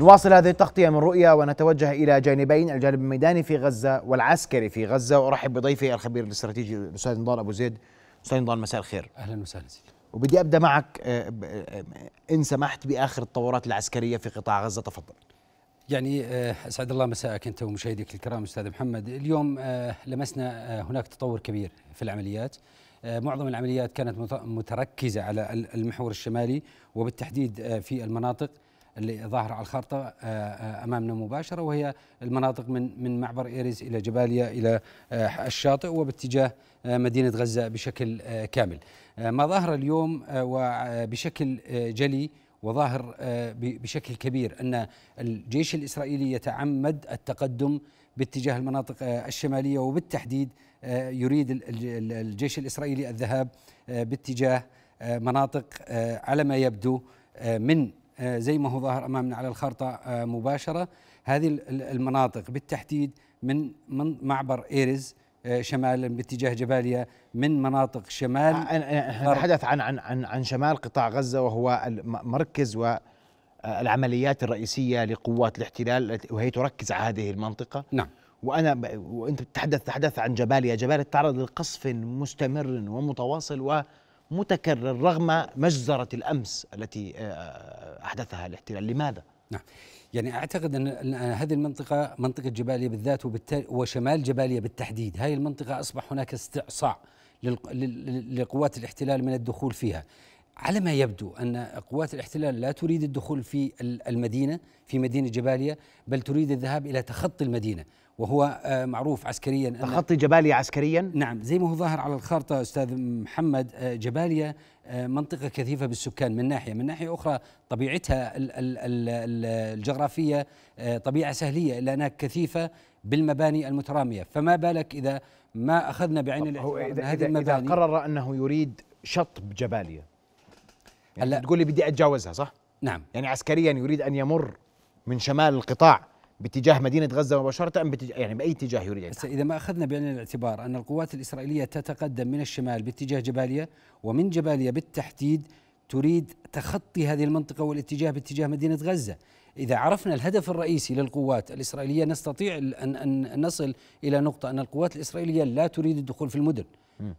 نواصل هذه التغطية من رؤيا ونتوجه إلى جانبين الجانب الميداني في غزة والعسكري في غزة وأرحب بضيفي الخبير الاستراتيجي الأستاذ نضال أبو زيد أستاذ نضال مساء الخير أهلا وسهلا سيدي وبدي أبدأ معك آه، آه، إن سمحت بآخر التطورات العسكرية في قطاع غزة تفضل يعني آه، اسعد الله مساءك انت ومشاهديك الكرام استاذ محمد، اليوم لمسنا هناك تطور كبير في العمليات، معظم العمليات كانت متركزه على المحور الشمالي وبالتحديد في المناطق اللي ظاهرة على الخارطة آه، آه، أمامنا مباشرة وهي المناطق من من معبر إيريز إلى جباليا إلى آه، الشاطئ وباتجاه مدينة غزة بشكل كامل ما ظهر اليوم وبشكل جلي وظاهر بشكل كبير أن الجيش الإسرائيلي يتعمد التقدم باتجاه المناطق الشمالية وبالتحديد يريد الجيش الإسرائيلي الذهاب باتجاه مناطق على ما يبدو من آه، زي ما هو ظاهر امامنا على الخارطه آه، مباشره هذه المناطق بالتحديد من من معبر ايرز آه، شمالا باتجاه جباليا من مناطق شمال نتحدث عن عن عن عن شمال قطاع غزه وهو مركز و العمليات الرئيسيه لقوات الاحتلال وهي تركز على هذه المنطقه نعم وانا وانت تتحدث تحدث عن جباليا جباليا تعرض لقصف مستمر ومتواصل و متكرر رغم مجزرة الأمس التي آه، آه، أحدثها الاحتلال لماذا؟ نعم يعني اعتقد ان هذه المنطقه منطقه جباليه بالذات وشمال جباليه بالتحديد هذه المنطقه اصبح هناك استعصاء لقوات الاحتلال من الدخول فيها على ما يبدو ان قوات الاحتلال لا تريد الدخول في المدينه في مدينه جباليه بل تريد الذهاب الى تخطي المدينه وهو آه، معروف عسكريا تخطي جباليا عسكريا نعم زي ما هو ظاهر على الخارطة أستاذ محمد آه، جباليا آه، منطقة كثيفة بالسكان من ناحية من ناحية أخرى طبيعتها الجغرافية طبيعة سهلية إلا أنها كثيفة بالمباني المترامية فما بالك إذا ما أخذنا بعين الاعتبار هذه المباني إذا قرر أنه يريد شطب جباليا يعني تقول لي بدي أتجاوزها صح؟ نعم يعني عسكريا يريد أن يمر من شمال القطاع باتجاه مدينه غزه مباشره ام بتج... يعني باي اتجاه يريد بس اذا ما اخذنا بعين الاعتبار ان القوات الاسرائيليه تتقدم من الشمال باتجاه جباليا ومن جباليا بالتحديد تريد تخطي هذه المنطقه والاتجاه باتجاه مدينه غزه إذا عرفنا الهدف الرئيسي للقوات الإسرائيلية نستطيع أن, أن نصل إلى نقطة أن القوات الإسرائيلية لا تريد الدخول في المدن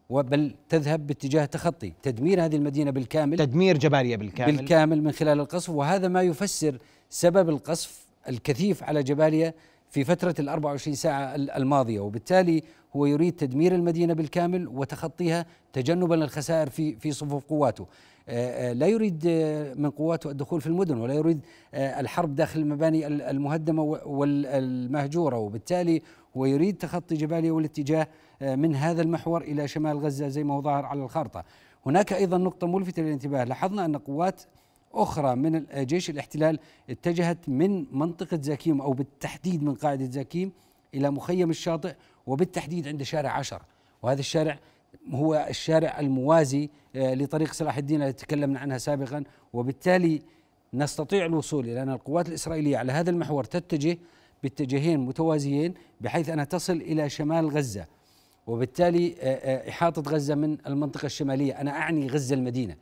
بل تذهب باتجاه تخطي تدمير هذه المدينة بالكامل تدمير جبالية بالكامل بالكامل من خلال القصف وهذا ما يفسر سبب القصف الكثيف على جباليا في فترة ال 24 ساعة الماضية وبالتالي هو يريد تدمير المدينة بالكامل وتخطيها تجنبا للخسائر في في صفوف قواته آه، آه، لا يريد آه، من قواته الدخول في المدن ولا يريد الحرب داخل المباني المهدمة والمهجورة وبالتالي هو يريد تخطي جباليا والاتجاه من هذا المحور إلى شمال غزة زي ما هو ظاهر على الخارطة هناك أيضا نقطة ملفتة للانتباه لاحظنا أن قوات أخرى من جيش الاحتلال اتجهت من منطقة زاكيم أو بالتحديد من قاعدة زاكيم إلى مخيم الشاطئ وبالتحديد عند شارع عشر وهذا الشارع هو الشارع الموازي آه، لطريق صلاح الدين التي تكلمنا عنها سابقا وبالتالي نستطيع الوصول إلى أن القوات الإسرائيلية على هذا المحور تتجه باتجاهين متوازيين بحيث أنها تصل إلى شمال غزة وبالتالي آه، آه، إحاطة غزة من المنطقة الشمالية أنا أعني غزة المدينة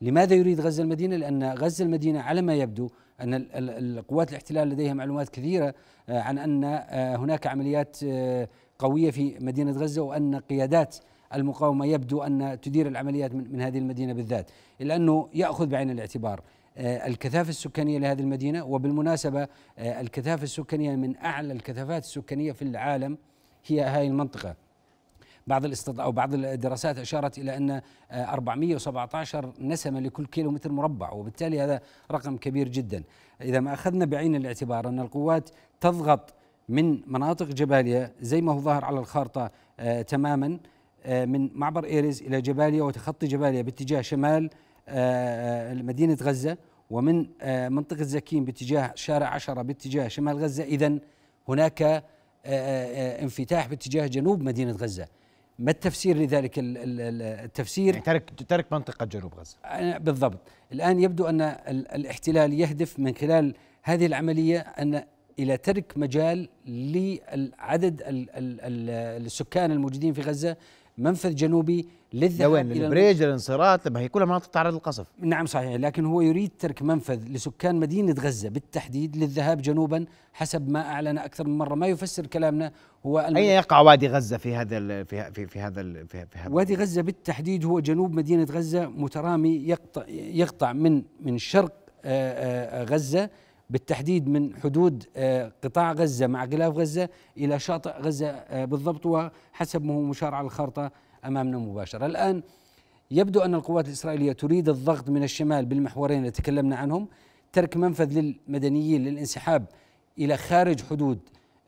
لماذا يريد غزة المدينة؟ لأن غزة المدينة على ما يبدو أن القوات الاحتلال لديها معلومات كثيرة آه، عن أن آه، هناك عمليات آه، قوية في مدينة غزة وأن قيادات المقاومة يبدو أن تدير العمليات من هذه المدينة بالذات إلا أنه يأخذ بعين الاعتبار الكثافة السكانية لهذه المدينة وبالمناسبة الكثافة السكانية من أعلى الكثافات السكانية في العالم هي هذه المنطقة بعض الاستطلاع أو بعض الدراسات أشارت إلى أن 417 آه، نسمة لكل كيلو متر مربع وبالتالي هذا رقم كبير جدا إذا ما أخذنا بعين الاعتبار أن القوات تضغط من مناطق جباليا زي ما هو ظاهر على الخارطة آه، تماما آه، من معبر إيريز إلى جباليا وتخطي جباليا باتجاه شمال مدينة غزة ومن منطقة زكين باتجاه شارع عشرة باتجاه شمال غزة إذا هناك انفتاح باتجاه جنوب مدينة غزة ما التفسير لذلك التفسير يعني ترك ترك منطقه جنوب غزه بالضبط الان يبدو ان الاحتلال يهدف من خلال هذه العمليه ان الى ترك مجال للعدد السكان الموجودين في غزه منفذ جنوبي للذهاب لوين الى البريج الانصارات ما طيب، هي كلها مناطق تعرض للقصف نعم صحيح لكن هو يريد ترك منفذ لسكان مدينه غزه بالتحديد للذهاب جنوبا حسب ما اعلن اكثر من مره ما يفسر كلامنا هو اين يقع وادي غزه في هذا ال في, في في هذا ال في, في هذا وادي غزه بالتحديد هو جنوب مدينه غزه مترامي يقطع يقطع من من شرق آه، آه، آه، غزه بالتحديد من حدود آه، قطاع غزة مع غلاف غزة إلى شاطئ غزة آه، بالضبط وحسب ما هو مشار على الخارطة أمامنا مباشرة الآن يبدو أن القوات الإسرائيلية تريد الضغط من الشمال بالمحورين اللي تكلمنا عنهم ترك منفذ للمدنيين للانسحاب إلى خارج حدود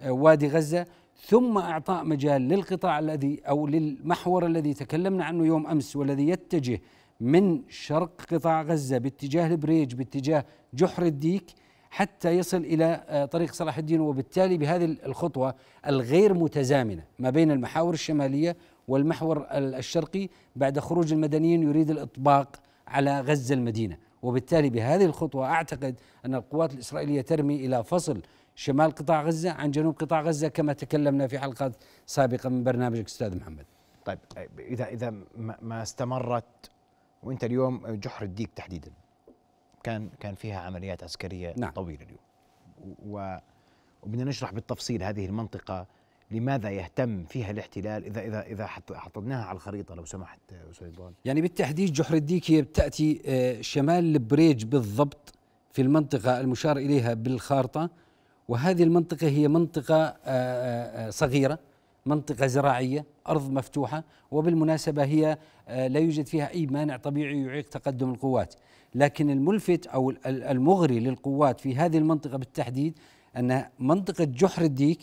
آه، وادي غزة ثم إعطاء مجال للقطاع الذي أو للمحور الذي تكلمنا عنه يوم أمس والذي يتجه من شرق قطاع غزة باتجاه البريج باتجاه جحر الديك حتى يصل الى آه، طريق صلاح الدين وبالتالي بهذه الخطوه الغير متزامنه ما بين المحاور الشماليه والمحور الشرقي بعد خروج المدنيين يريد الاطباق على غزه المدينه وبالتالي بهذه الخطوه اعتقد ان القوات الاسرائيليه ترمي الى فصل شمال قطاع غزه عن جنوب قطاع غزه كما تكلمنا في حلقات سابقه من برنامجك استاذ محمد. طيب اذا اذا ما استمرت وانت اليوم جحر الديك تحديدا كان كان فيها عمليات عسكريه نعم. طويله اليوم و وبدنا نشرح بالتفصيل هذه المنطقه لماذا يهتم فيها الاحتلال اذا اذا اذا حطيناها على الخريطه لو سمحت سيدون يعني بالتحديد جحر هي بتاتي آه، شمال البريج بالضبط في المنطقه المشار اليها بالخارطه وهذه المنطقه هي منطقه آه، آه، صغيره منطقة زراعية أرض مفتوحة وبالمناسبة هي لا يوجد فيها أي مانع طبيعي يعيق تقدم القوات لكن الملفت او المغري للقوات في هذه المنطقه بالتحديد ان منطقه جحر الديك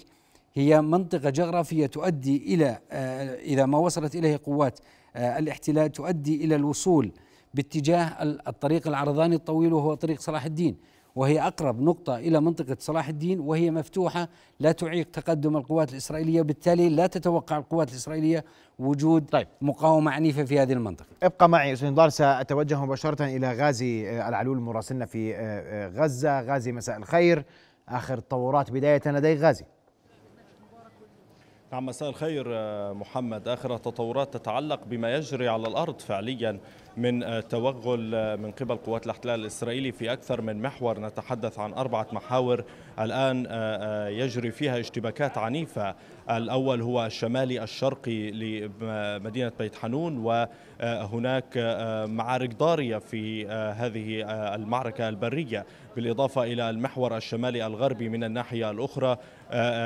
هي منطقه جغرافيه تؤدي الى آه، اذا ما وصلت اليه قوات آه، الاحتلال تؤدي الى الوصول باتجاه الطريق العرضاني الطويل وهو طريق صلاح الدين وهي أقرب نقطة إلى منطقة صلاح الدين وهي مفتوحة لا تعيق تقدم القوات الإسرائيلية وبالتالي لا تتوقع القوات الإسرائيلية وجود طيب. مقاومة عنيفة في هذه المنطقة ابقى معي أستاذ نضال سأتوجه مباشرة إلى غازي آه، العلول مراسلنا في آه، آه، غزة غازي مساء الخير آخر التطورات بداية لدي غازي نعم مساء الخير محمد آخر التطورات تتعلق بما يجري على الأرض فعليا من آه، توغل آه، من قبل قوات الاحتلال الإسرائيلي في أكثر من محور نتحدث عن أربعة محاور الآن آه، يجري فيها اشتباكات عنيفة الأول هو الشمالي الشرقي لمدينة بيت حنون وهناك معارك ضارية في هذه المعركة البرية بالإضافة إلى المحور الشمالي الغربي من الناحية الأخرى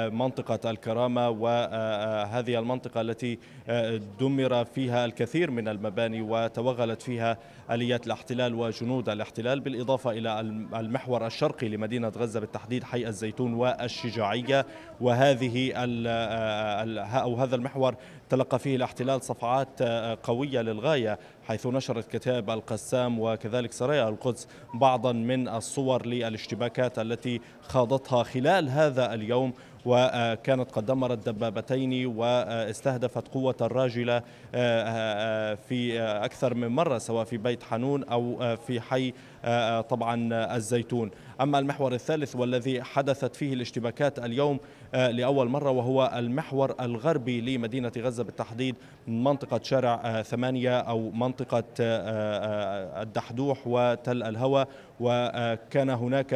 منطقة الكرامة وهذه المنطقة التي دمر فيها الكثير من المباني وتوغلت شهدت فيها اليات الاحتلال وجنود الاحتلال بالاضافه الى المحور الشرقي لمدينه غزه بالتحديد حي الزيتون والشجاعيه وهذه آه، او هذا المحور تلقى فيه الاحتلال صفعات آه، قويه للغايه حيث نشرت كتاب القسام وكذلك سرايا القدس بعضا من الصور للاشتباكات التي خاضتها خلال هذا اليوم وكانت قد دمرت دبابتين واستهدفت قوة الراجلة آه، آه، آه، في أكثر من مرة سواء في بيت حنون أو في حي آه، آه، طبعا آه، الزيتون أما المحور الثالث والذي حدثت فيه الاشتباكات اليوم لأول مرة وهو المحور الغربي لمدينة غزة بالتحديد منطقة شارع ثمانية أو منطقة الدحدوح وتل الهوى وكان هناك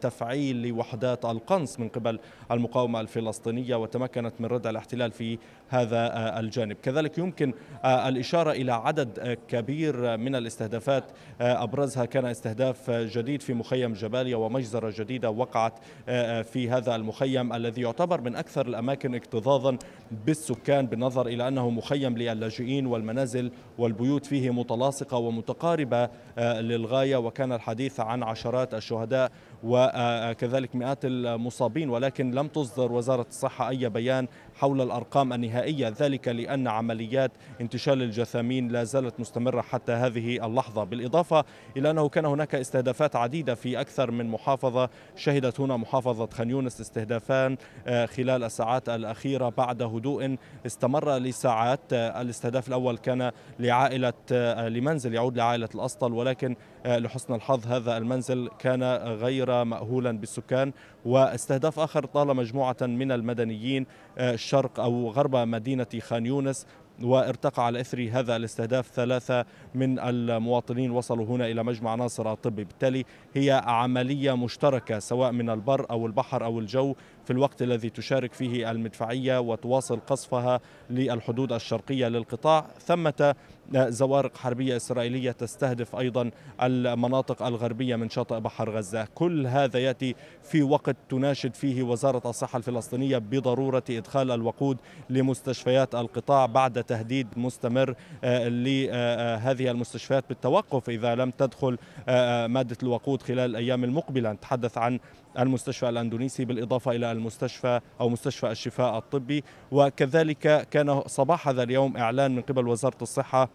تفعيل لوحدات القنص من قبل المقاومة الفلسطينية وتمكنت من ردع الاحتلال في هذا الجانب كذلك يمكن الإشارة إلى عدد كبير من الاستهدافات أبرزها كان كان استهداف جديد في مخيم جباليا ومجزرة جديدة وقعت آه، آه، في هذا المخيم الذي يعتبر من أكثر الأماكن اكتظاظا بالسكان بالنظر إلى أنه مخيم للاجئين والمنازل والبيوت فيه متلاصقة ومتقاربة آه، للغاية وكان الحديث عن عشرات الشهداء وكذلك مئات المصابين ولكن لم تصدر وزارة الصحة أي بيان حول الأرقام النهائية ذلك لأن عمليات انتشال الجثامين لا زالت مستمرة حتى هذه اللحظة بالإضافة إلى أنه كان هناك استهدافات عديدة في أكثر من محافظة شهدت هنا محافظة خان يونس استهدافان آه، خلال الساعات الأخيرة بعد هدوء استمر لساعات آه، الاستهداف الأول كان لعائلة آه، لمنزل يعود لعائلة الأسطل ولكن آه، لحسن الحظ هذا المنزل كان غير مأهولا بالسكان واستهداف آخر طال مجموعة من المدنيين آه، شرق أو غرب مدينة خان يونس وارتقى على اثر هذا الاستهداف ثلاثه من المواطنين وصلوا هنا الى مجمع ناصر الطبي، بالتالي هي عمليه مشتركه سواء من البر او البحر او الجو في الوقت الذي تشارك فيه المدفعية وتواصل قصفها للحدود الشرقية للقطاع ثمة زوارق حربية إسرائيلية تستهدف أيضا المناطق الغربية من شاطئ بحر غزة كل هذا يأتي في وقت تناشد فيه وزارة الصحة الفلسطينية بضرورة إدخال الوقود لمستشفيات القطاع بعد تهديد مستمر آه، لهذه المستشفيات بالتوقف إذا لم تدخل آه، آه، مادة الوقود خلال الأيام المقبلة نتحدث عن المستشفى الاندونيسي بالاضافه الى المستشفى او مستشفى الشفاء الطبي وكذلك كان صباح هذا اليوم اعلان من قبل وزاره الصحه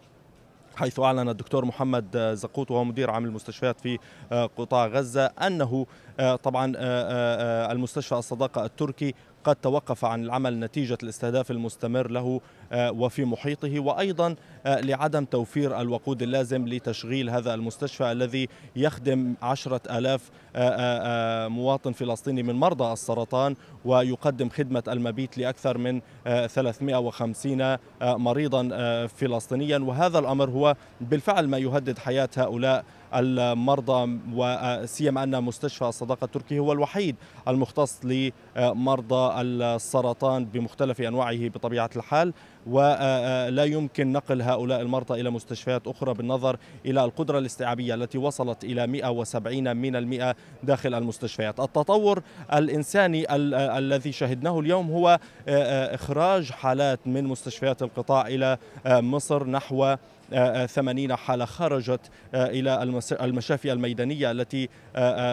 حيث أعلن الدكتور محمد زقوط وهو مدير عام المستشفيات في آه، قطاع غزة أنه آه، طبعا آه، المستشفى الصداقة التركي قد توقف عن العمل نتيجة الاستهداف المستمر له آه، وفي محيطه وأيضا آه، لعدم توفير الوقود اللازم لتشغيل هذا المستشفى الذي يخدم عشرة ألاف آه، مواطن فلسطيني من مرضى السرطان ويقدم خدمة المبيت لأكثر من 350 مريضا فلسطينيا وهذا الأمر هو بالفعل ما يهدد حياة هؤلاء المرضى وسيما ان مستشفى الصداقه التركي هو الوحيد المختص لمرضى السرطان بمختلف انواعه بطبيعه الحال ولا يمكن نقل هؤلاء المرضى إلى مستشفيات أخرى بالنظر إلى القدرة الاستيعابية التي وصلت إلى 170 من المئة داخل المستشفيات التطور الإنساني ال الذي شهدناه اليوم هو آه، آه، إخراج حالات من مستشفيات القطاع إلى آه، مصر نحو 80 حالة خرجت إلى المشافي الميدانية التي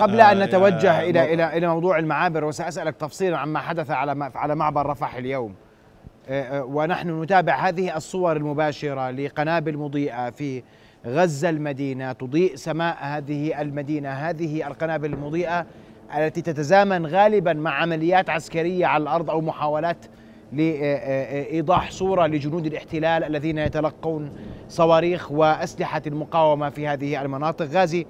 قبل أن نتوجه إلى إلى إلى موضوع المعابر وسأسألك تفصيلا عما حدث على على معبر رفح اليوم آه، آه، ونحن نتابع هذه الصور المباشرة لقنابل مضيئة في غزة المدينة تضيء سماء هذه المدينة هذه القنابل المضيئة التي تتزامن غالبا مع عمليات عسكرية على الأرض أو محاولات لإيضاح صورة لجنود الاحتلال الذين يتلقون صواريخ وأسلحة المقاومة في هذه المناطق غازي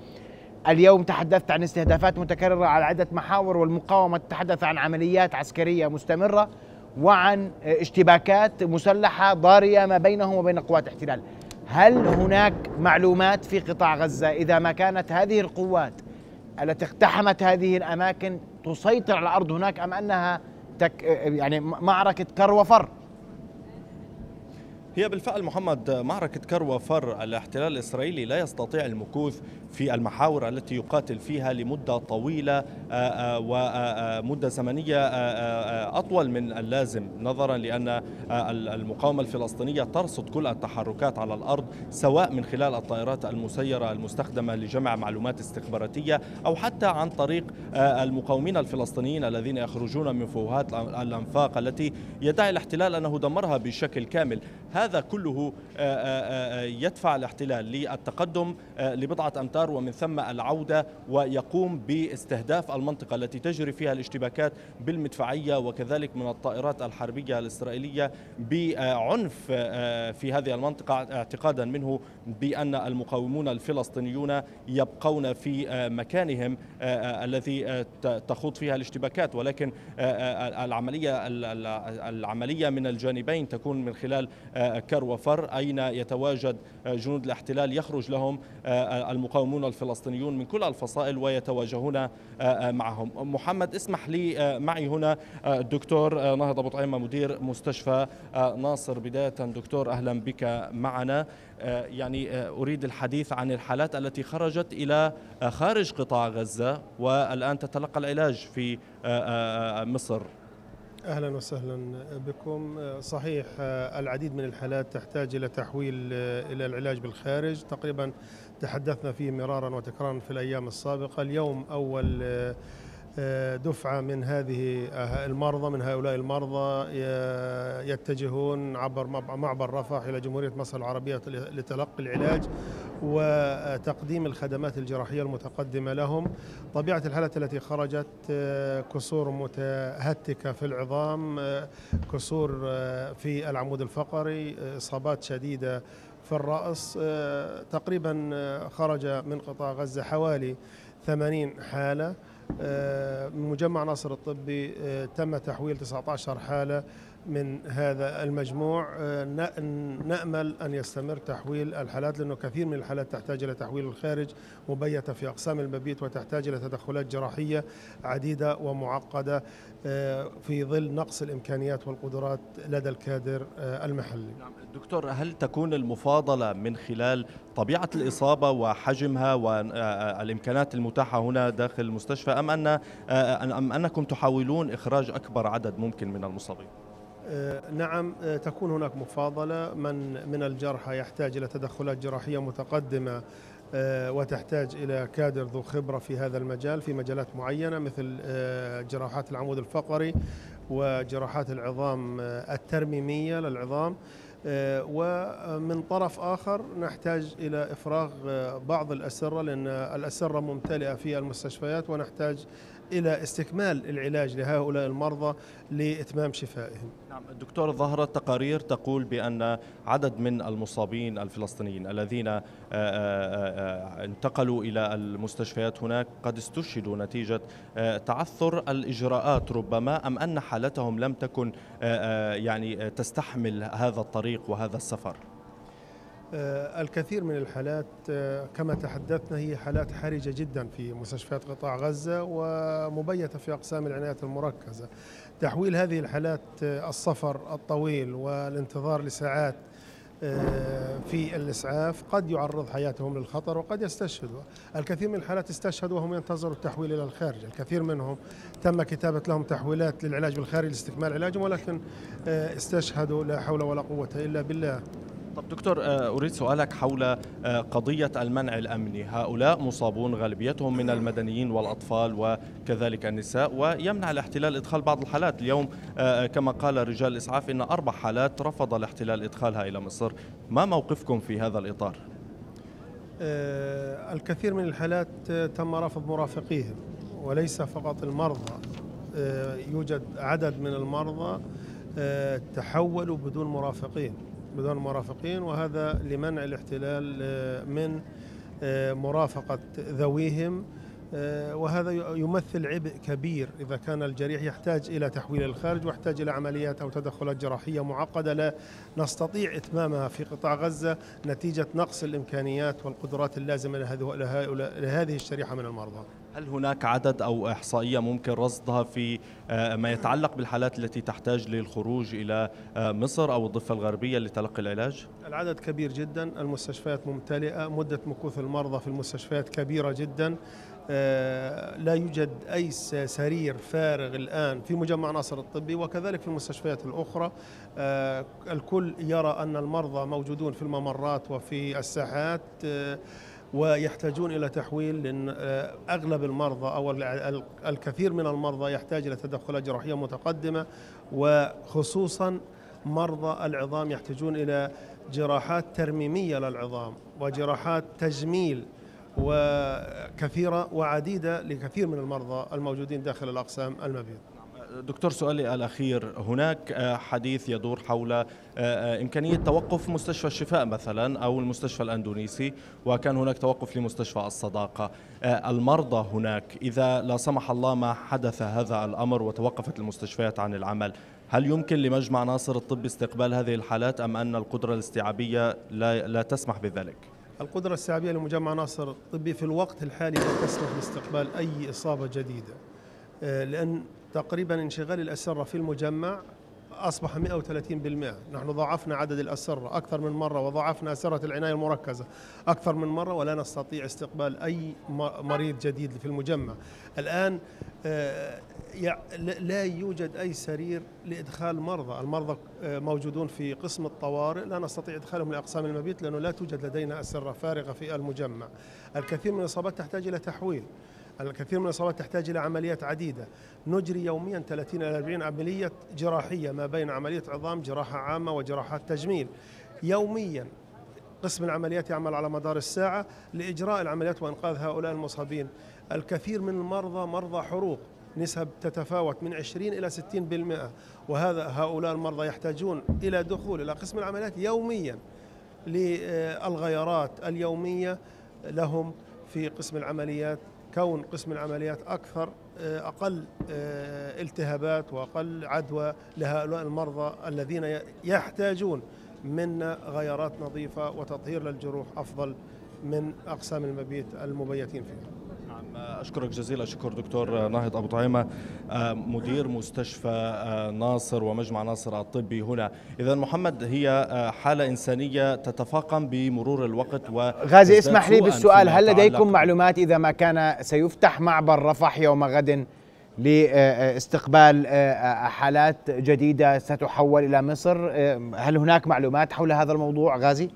اليوم تحدثت عن استهدافات متكررة على عدة محاور والمقاومة تتحدث عن عمليات عسكرية مستمرة وعن اشتباكات مسلحة ضارية ما بينهم وبين قوات الاحتلال هل هناك معلومات في قطاع غزة إذا ما كانت هذه القوات التي اقتحمت هذه الأماكن تسيطر على الأرض هناك أم أنها تك يعني معركة كر وفر هي بالفعل محمد معركة كرو فر الاحتلال الإسرائيلي لا يستطيع المكوث في المحاور التي يقاتل فيها لمدة طويلة آه، آه، ومدة آه، زمنية أطول من اللازم نظرا لأن المقاومة الفلسطينية ترصد كل التحركات على الأرض سواء من خلال الطائرات المسيرة المستخدمة لجمع معلومات استخباراتية أو حتى عن طريق المقاومين الفلسطينيين الذين يخرجون من فوهات الأنفاق التي يدعي الاحتلال أنه دمرها بشكل كامل هذا هذا كله آه، آه، آه، يدفع الاحتلال للتقدم لبضعة أمتار ومن ثم العودة ويقوم باستهداف المنطقة التي تجري فيها الاشتباكات بالمدفعية وكذلك من الطائرات الحربية الإسرائيلية بعنف في هذه المنطقة اعتقادا منه بأن المقاومون الفلسطينيون يبقون في مكانهم الذي تخوض فيها الاشتباكات ولكن العملية العملية من الجانبين تكون من خلال كر وفر أين يتواجد آه، جنود الاحتلال يخرج لهم آه، آه، المقاومون الفلسطينيون من كل الفصائل ويتواجهون معهم محمد اسمح لي معي هنا الدكتور نهض أبو طعيمة مدير مستشفى ناصر بداية دكتور أهلا بك معنا يعني أريد الحديث عن الحالات التي خرجت إلى خارج قطاع غزة والآن تتلقى العلاج في مصر اهلا وسهلا بكم صحيح العديد من الحالات تحتاج الى تحويل الى العلاج بالخارج تقريبا تحدثنا فيه مرارا وتكرارا في الايام السابقه اليوم اول آه، دفعة من هذه آه، المرضى من هؤلاء المرضى يتجهون عبر معبر رفح إلى جمهورية مصر العربية لتلقي العلاج وتقديم الخدمات الجراحية المتقدمة لهم طبيعة الحالة التي خرجت آه، كسور متهتكة في العظام كسور في العمود الفقري إصابات شديدة في الرأس تقريبا خرج من قطاع غزة حوالي 80 حالة من آه، مجمع ناصر الطبي آه، تم تحويل 19 حالة من هذا المجموع آه، نأمل أن يستمر تحويل الحالات لأنه كثير من الحالات تحتاج إلى تحويل الخارج مبيتة في أقسام المبيت وتحتاج إلى تدخلات جراحية عديدة ومعقدة آه، في ظل نقص الامكانيات والقدرات لدى الكادر آه، المحلي. نعم دكتور هل تكون المفاضله من خلال طبيعه الاصابه وحجمها والامكانات آه، المتاحه هنا داخل المستشفى ام ان ام انكم تحاولون اخراج اكبر عدد ممكن من المصابين؟ نعم تكون هناك مفاضلة من من الجرحى يحتاج إلى تدخلات جراحية متقدمة آه، وتحتاج إلى كادر ذو خبرة في هذا المجال في مجالات معينة مثل آه، جراحات العمود الفقري وجراحات العظام آه، الترميمية للعظام ومن طرف آخر نحتاج إلى إفراغ بعض الأسرة لأن الأسرة ممتلئة في المستشفيات ونحتاج إلى استكمال العلاج لهؤلاء المرضى لإتمام شفائهم نعم الدكتور ظهرت تقارير تقول بأن عدد من المصابين الفلسطينيين الذين آه، آه، آه، انتقلوا إلى المستشفيات هناك قد استشهدوا نتيجة تعثر الإجراءات ربما أم أن حالتهم لم تكن يعني تستحمل هذا الطريق وهذا السفر الكثير من الحالات كما تحدثنا هي حالات حرجة جدا في مستشفيات قطاع غزة ومبيتة في أقسام العناية المركزة تحويل هذه الحالات آه، السفر الطويل والانتظار لساعات آه، في الإسعاف قد يعرض حياتهم للخطر وقد يستشهدوا الكثير من الحالات استشهدوا وهم ينتظروا التحويل إلى الخارج الكثير منهم تم كتابة لهم تحويلات للعلاج بالخارج لاستكمال علاجهم ولكن آه، استشهدوا لا حول ولا قوة إلا بالله طب دكتور آه، أريد سؤالك حول آه، قضية المنع الأمني هؤلاء مصابون غالبيتهم من المدنيين والأطفال وكذلك النساء ويمنع الاحتلال إدخال بعض الحالات اليوم آه، كما قال رجال الإسعاف إن أربع حالات رفض الاحتلال إدخالها إلى مصر ما موقفكم في هذا الإطار؟ الكثير من الحالات تم رفض مرافقيهم وليس فقط المرضى يوجد عدد من المرضى تحولوا بدون مرافقين بدون مرافقين وهذا لمنع الاحتلال آه، من آه، مرافقة ذويهم آه، وهذا يمثل عبء كبير إذا كان الجريح يحتاج إلى تحويل الخارج ويحتاج إلى عمليات أو تدخلات جراحية معقدة لا نستطيع إتمامها في قطاع غزة نتيجة نقص الإمكانيات والقدرات اللازمة لهؤلاء لهذه الشريحة من المرضى هل هناك عدد أو إحصائية ممكن رصدها في آه، ما يتعلق بالحالات التي تحتاج للخروج إلى آه، مصر أو الضفة الغربية لتلقي العلاج؟ العدد كبير جدا المستشفيات ممتلئة مدة مكوث المرضى في المستشفيات كبيرة جدا آه، لا يوجد أي سرير فارغ الآن في مجمع ناصر الطبي وكذلك في المستشفيات الأخرى الكل يرى أن المرضى موجودون في الممرات وفي الساحات ويحتاجون إلى تحويل لأن آه، أغلب المرضى أو الكثير من المرضى يحتاج إلى تدخلات جراحية متقدمة وخصوصا مرضى العظام يحتاجون إلى جراحات ترميمية للعظام وجراحات تجميل وكثيرة وعديدة لكثير من المرضى الموجودين داخل الأقسام المبيض دكتور سؤالي الأخير هناك آه، حديث يدور حول آه، آه، إمكانية توقف مستشفى الشفاء مثلا أو المستشفى الأندونيسي وكان هناك توقف لمستشفى الصداقة المرضى هناك إذا لا سمح الله ما حدث هذا الأمر وتوقفت المستشفيات عن العمل هل يمكن لمجمع ناصر الطب استقبال هذه الحالات أم أن القدرة الاستيعابية لا, لا تسمح بذلك؟ القدرة الاستيعابية لمجمع ناصر الطبي في الوقت الحالي لا تسمح باستقبال أي إصابة جديدة لأن تقريبا انشغال الأسرة في المجمع أصبح 130% نحن ضاعفنا عدد الأسرة أكثر من مرة وضاعفنا أسرة العناية المركزة أكثر من مرة ولا نستطيع استقبال أي مريض جديد في المجمع الآن آه، لا يوجد أي سرير لإدخال مرضى المرضى آه، موجودون في قسم الطوارئ لا نستطيع إدخالهم لأقسام المبيت لأنه لا توجد لدينا أسرة فارغة في المجمع الكثير من الإصابات تحتاج إلى تحويل الكثير من الإصابات تحتاج إلى عمليات عديدة نجري يوميا 30 إلى 40 عملية جراحية ما بين عملية عظام جراحة عامة وجراحات تجميل يوميا قسم العمليات يعمل على مدار الساعة لإجراء العمليات وإنقاذ هؤلاء المصابين الكثير من المرضى مرضى حروق نسب تتفاوت من 20 إلى 60% وهذا هؤلاء المرضى يحتاجون إلى دخول إلى قسم العمليات يوميا للغيارات اليومية لهم في قسم العمليات كون قسم العمليات اكثر آه، اقل آه، التهابات واقل عدوى لهؤلاء المرضى الذين يحتاجون منا غيارات نظيفه وتطهير للجروح افضل من اقسام المبيت المبيتين فيها. اشكرك جزيل الشكر دكتور ناهض ابو طعيمه مدير مستشفى ناصر ومجمع ناصر الطبي هنا اذا محمد هي حاله انسانيه تتفاقم بمرور الوقت و غازي اسمح لي بالسؤال هل لديكم معلومات اذا ما كان سيفتح معبر رفح يوم غد لاستقبال حالات جديده ستحول الى مصر هل هناك معلومات حول هذا الموضوع غازي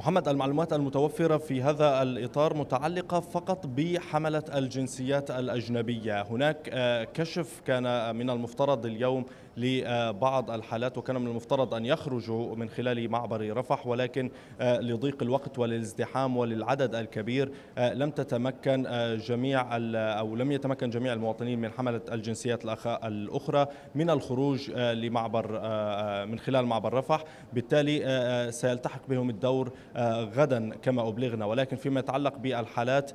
محمد المعلومات المتوفرة في هذا الإطار متعلقة فقط بحملة الجنسيات الأجنبية هناك آه، كشف كان من المفترض اليوم لبعض الحالات وكان من المفترض أن يخرجوا من خلال معبر رفح ولكن آه، لضيق الوقت وللازدحام وللعدد الكبير آه، لم تتمكن آه، جميع أو لم يتمكن جميع المواطنين من حملة الجنسيات الأخرى من الخروج لمعبر من خلال معبر رفح بالتالي سيلتحق بهم الدور غدا كما أبلغنا ولكن فيما يتعلق بالحالات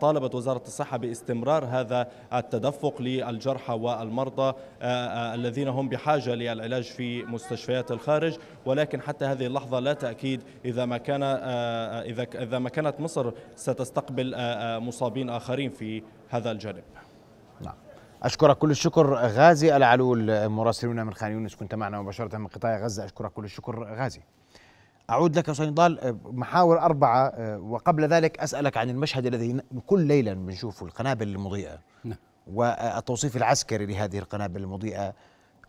طالبت وزارة الصحة باستمرار هذا التدفق للجرحى والمرضى الذين هم بحاجة للعلاج في مستشفيات الخارج ولكن حتى هذه اللحظة لا تأكيد إذا ما كان آه، آه، إذا إذا ما كانت مصر ستستقبل آه، مصابين آخرين في هذا الجانب نعم أشكرك كل الشكر غازي العلول مراسلنا من خان يونس كنت معنا مباشرة من قطاع غزة أشكرك كل الشكر غازي أعود لك حسين نضال محاور أربعة وقبل ذلك أسألك عن المشهد الذي كل ليلة بنشوفه القنابل المضيئة نعم. والتوصيف العسكري لهذه القنابل المضيئة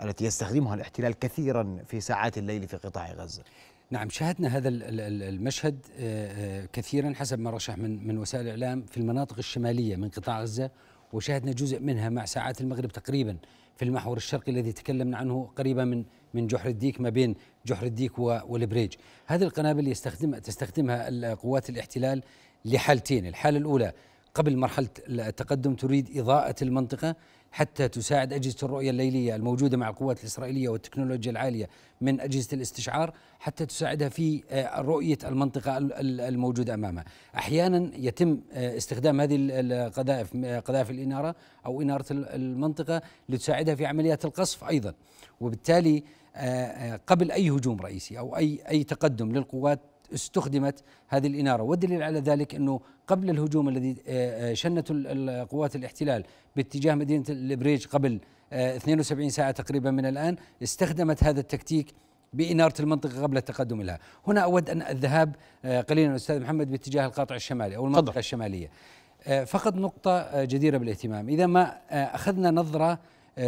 التي يستخدمها الاحتلال كثيرا في ساعات الليل في قطاع غزة نعم شاهدنا هذا المشهد آه، آه، كثيرا حسب ما رشح من من وسائل الاعلام في المناطق الشماليه من قطاع غزه وشاهدنا جزء منها مع ساعات المغرب تقريبا في المحور الشرقي الذي تكلمنا عنه قريبا من من جحر الديك ما بين جحر الديك والبريج هذه القنابل يستخدم تستخدمها قوات الاحتلال لحالتين الحاله الاولى قبل مرحله التقدم تريد اضاءه المنطقه حتى تساعد أجهزة الرؤية الليلية الموجودة مع القوات الإسرائيلية والتكنولوجيا العالية من أجهزة الاستشعار حتى تساعدها في آه، رؤية المنطقة الموجودة أمامها أحيانا يتم آه، استخدام هذه القذائف آه، قذائف الإنارة أو إنارة المنطقة لتساعدها في عمليات القصف أيضا وبالتالي قبل اي هجوم رئيسي او اي اي تقدم للقوات استخدمت هذه الإنارة والدليل على ذلك أنه قبل الهجوم الذي آه، آه، شنته قوات الاحتلال باتجاه مدينة البريج قبل 72 آه، ساعة تقريبا من الآن استخدمت هذا التكتيك بإنارة المنطقة قبل التقدم لها هنا أود أن الذهاب قليلا أستاذ محمد باتجاه القاطع الشمالي أو المنطقة فضل. الشمالية فقط نقطة جديرة بالاهتمام إذا ما أخذنا نظرة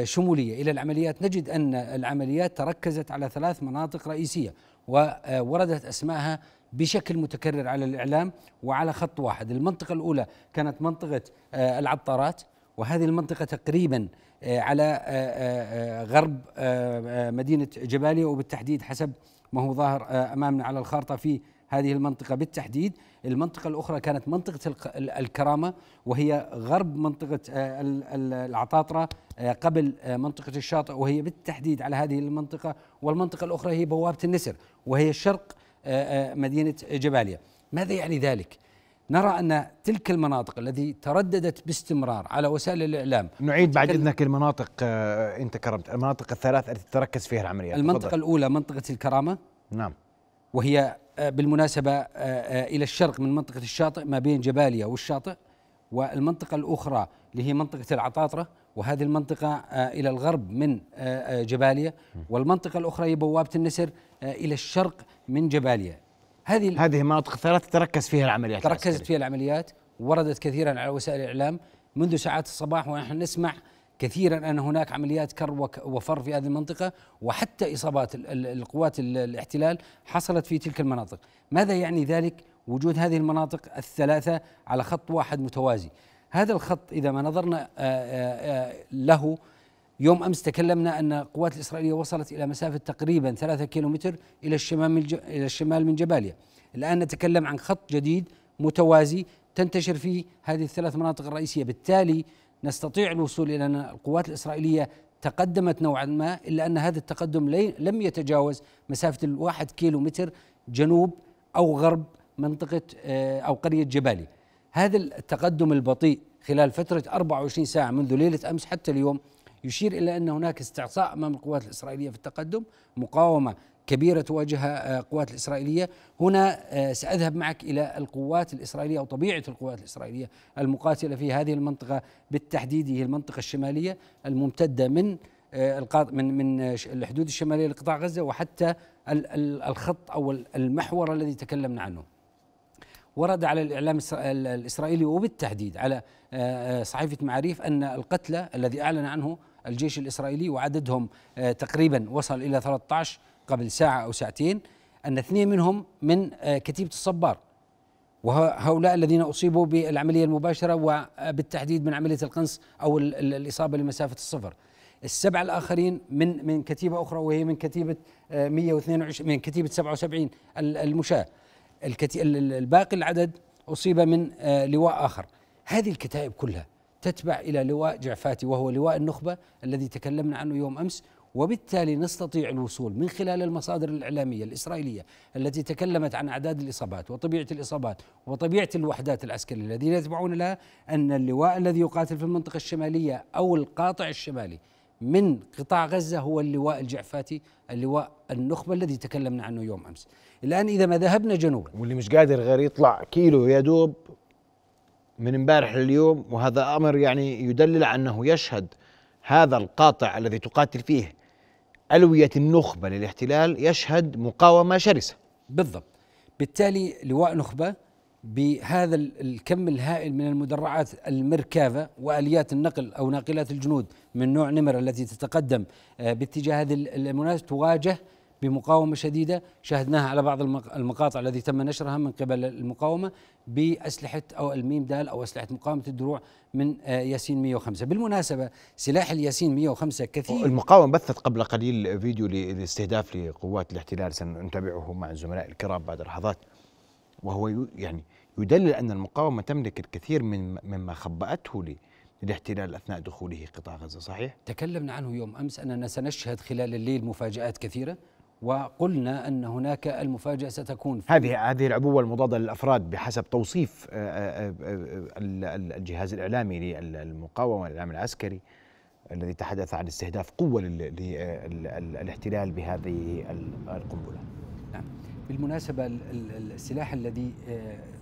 شمولية إلى العمليات نجد أن العمليات تركزت على ثلاث مناطق رئيسية ووردت اسمائها بشكل متكرر على الاعلام وعلى خط واحد، المنطقه الاولى كانت منطقه آه، العطارات وهذه المنطقه تقريبا آه، على آه، غرب مدينه جباليا وبالتحديد حسب ما هو ظاهر امامنا على الخارطه في هذه المنطقة بالتحديد المنطقة الأخرى كانت منطقة الكرامة وهي غرب منطقة آه، العطاطرة آه، قبل آه، منطقة الشاطئ وهي بالتحديد على هذه المنطقة والمنطقة الأخرى هي بوابة النسر وهي شرق مدينة جباليا ماذا يعني ذلك؟ نرى ان تلك المناطق التي ترددت باستمرار على وسائل الاعلام نعيد بعد اذنك المناطق انت كرمت المناطق الثلاث التي تركز فيها العمليات المنطقه الاولى منطقه الكرامه نعم وهي آه، بالمناسبة آه، آه، إلى الشرق من منطقة الشاطئ ما بين جباليا والشاطئ والمنطقة الأخرى اللي هي منطقة العطاطرة وهذه المنطقة إلى الغرب من جباليا والمنطقة الأخرى هي بوابة النسر إلى الشرق من جباليا هذه هذه المناطق الثلاث تركز فيها العمليات تركزت فيها العمليات وردت كثيرا على وسائل الإعلام منذ ساعات الصباح ونحن نسمع كثيرا أن هناك عمليات كر وفر في هذه المنطقة وحتى إصابات القوات الاحتلال حصلت في تلك المناطق ماذا يعني ذلك وجود هذه المناطق الثلاثة على خط واحد متوازي هذا الخط إذا ما نظرنا آه، آه، آه، له يوم أمس تكلمنا أن القوات الإسرائيلية وصلت إلى مسافة تقريبا ثلاثة كيلومتر إلى الشمال من إلى الشمال من جباليا الآن نتكلم عن خط جديد متوازي تنتشر فيه هذه الثلاث مناطق الرئيسية بالتالي نستطيع الوصول إلى أن القوات الإسرائيلية تقدمت نوعا ما إلا أن هذا التقدم لم يتجاوز مسافة الواحد كيلو متر جنوب أو غرب منطقة آه، أو قرية جبالي هذا التقدم البطيء خلال فترة 24 ساعة منذ ليلة أمس حتى اليوم يشير إلى أن هناك استعصاء أمام القوات الإسرائيلية في التقدم مقاومة كبيرة تواجهها آه، القوات الإسرائيلية هنا آه، سأذهب معك إلى القوات الإسرائيلية أو طبيعة القوات الإسرائيلية المقاتلة في هذه المنطقة بالتحديد هي المنطقة الشمالية الممتدة من آه، من من الحدود الشمالية لقطاع غزة وحتى الخط أو المحور الذي تكلمنا عنه ورد على الإعلام الإسرائيلي وبالتحديد على صحيفة معاريف أن القتلى الذي أعلن عنه الجيش الإسرائيلي وعددهم تقريبا وصل إلى 13 قبل ساعة أو ساعتين أن اثنين منهم من آه، كتيبة الصبار وهؤلاء الذين أصيبوا بالعملية المباشرة وبالتحديد من عملية القنص أو الإصابة لمسافة الصفر السبعة الآخرين من من كتيبة أخرى وهي من كتيبة 122 آه، من كتيبة 77 المشاة الباقي العدد أصيب من آه، لواء آخر هذه الكتائب كلها تتبع إلى لواء جعفاتي وهو لواء النخبة الذي تكلمنا عنه يوم أمس وبالتالي نستطيع الوصول من خلال المصادر الإعلامية الإسرائيلية التي تكلمت عن أعداد الإصابات وطبيعة الإصابات وطبيعة الوحدات العسكرية الذين يتبعون لها أن اللواء الذي يقاتل في المنطقة الشمالية أو القاطع الشمالي من قطاع غزة هو اللواء الجعفاتي اللواء النخبة الذي تكلمنا عنه يوم أمس الآن إذا ما ذهبنا جنوبا واللي مش قادر غير يطلع كيلو يا دوب من امبارح لليوم وهذا أمر يعني يدلل على أنه يشهد هذا القاطع الذي تقاتل فيه ألوية النخبة للاحتلال يشهد مقاومة شرسة بالضبط بالتالي لواء نخبة بهذا الكم الهائل من المدرعات المركافة وآليات النقل أو ناقلات الجنود من نوع نمر التي تتقدم آه، باتجاه هذه المناسبة تواجه بمقاومة شديدة شاهدناها على بعض المقاطع التي تم نشرها من قبل المقاومة باسلحه او الميم دال او اسلحه مقاومه الدروع من آه، ياسين 105 بالمناسبه سلاح الياسين 105 كثير المقاومه بثت قبل قليل فيديو لاستهداف لقوات الاحتلال سنتابعه مع الزملاء الكرام بعد لحظات وهو يعني يدلل ان المقاومه تملك الكثير من مما خبأته لي الاحتلال اثناء دخوله قطاع غزه، صحيح؟ تكلمنا عنه يوم امس اننا سنشهد خلال الليل مفاجات كثيره وقلنا ان هناك المفاجاه ستكون هذه هذه العبوه المضاده للافراد بحسب توصيف آه، آه، آه، الجهاز الاعلامي للمقاومه الاعلام العسكري الذي تحدث عن استهداف قوه للاحتلال بهذه القنبله. نعم بالمناسبه السلاح الذي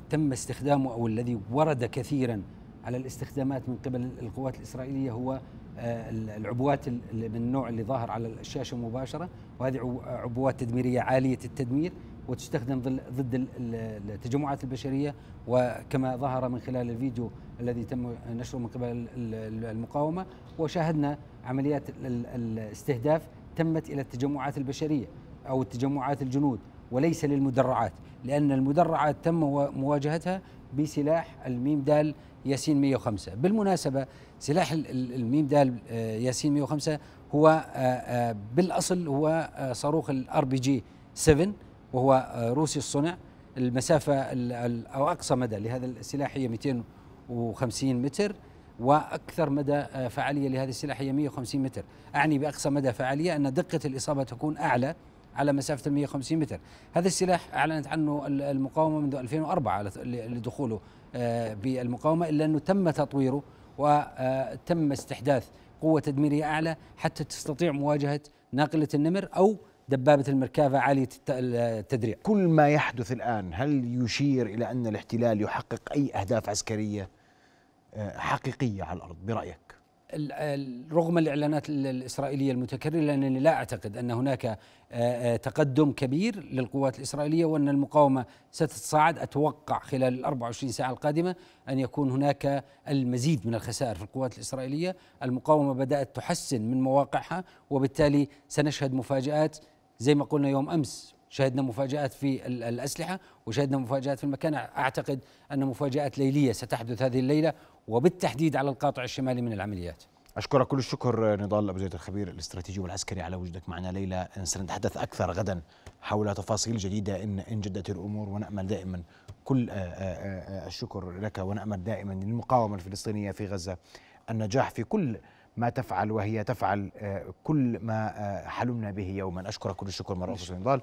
تم استخدامه او الذي ورد كثيرا على الاستخدامات من قبل القوات الاسرائيليه هو آه، العبوات من النوع اللي ظاهر على الشاشه مباشره وهذه عبوات تدميريه عاليه التدمير وتستخدم ضد التجمعات البشريه وكما ظهر من خلال الفيديو الذي تم نشره من قبل المقاومه وشاهدنا عمليات الاستهداف تمت الى التجمعات البشريه او التجمعات الجنود وليس للمدرعات لان المدرعات تم مواجهتها بسلاح الميم دال ياسين 105 بالمناسبة سلاح الميم دال آه، ياسين 105 هو آه، آه، بالأصل هو صاروخ الار بي جي 7 وهو روسي الصنع المسافة أو أقصى مدى لهذا السلاح هي 250 متر واكثر مدى فعاليه لهذا السلاح هي 150 متر، اعني باقصى مدى فعاليه ان دقه الاصابه تكون اعلى على مسافة ال 150 متر هذا السلاح أعلنت عنه المقاومة منذ 2004 لدخوله آه، بالمقاومة إلا أنه تم تطويره وتم آه، استحداث قوة تدميرية أعلى حتى تستطيع مواجهة ناقلة النمر أو دبابة المركافة عالية التدريع كل ما يحدث الآن هل يشير إلى أن الاحتلال يحقق أي أهداف عسكرية آه، حقيقية على الأرض برأيك؟ رغم الإعلانات الإسرائيلية المتكررة لأنني لا أعتقد أن هناك آه، آه، تقدم كبير للقوات الإسرائيلية وأن المقاومة ستتصاعد أتوقع خلال ال 24 ساعة القادمة أن يكون هناك المزيد من الخسائر في القوات الإسرائيلية المقاومة بدأت تحسن من مواقعها وبالتالي سنشهد مفاجآت زي ما قلنا يوم أمس شهدنا مفاجآت في الأسلحة وشهدنا مفاجآت في المكان أعتقد أن مفاجآت ليلية ستحدث هذه الليلة وبالتحديد على القاطع الشمالي من العمليات أشكرك كل الشكر نضال أبو زيد الخبير الاستراتيجي والعسكري على وجودك معنا ليلى سنتحدث أكثر غدا حول تفاصيل جديدة إن إن جدت الأمور ونأمل دائما كل آه، آه، آه، الشكر لك ونأمل دائما للمقاومة الفلسطينية في غزة النجاح في كل ما تفعل وهي تفعل كل ما حلمنا به يوما أشكرك كل الشكر مرة أخرى نضال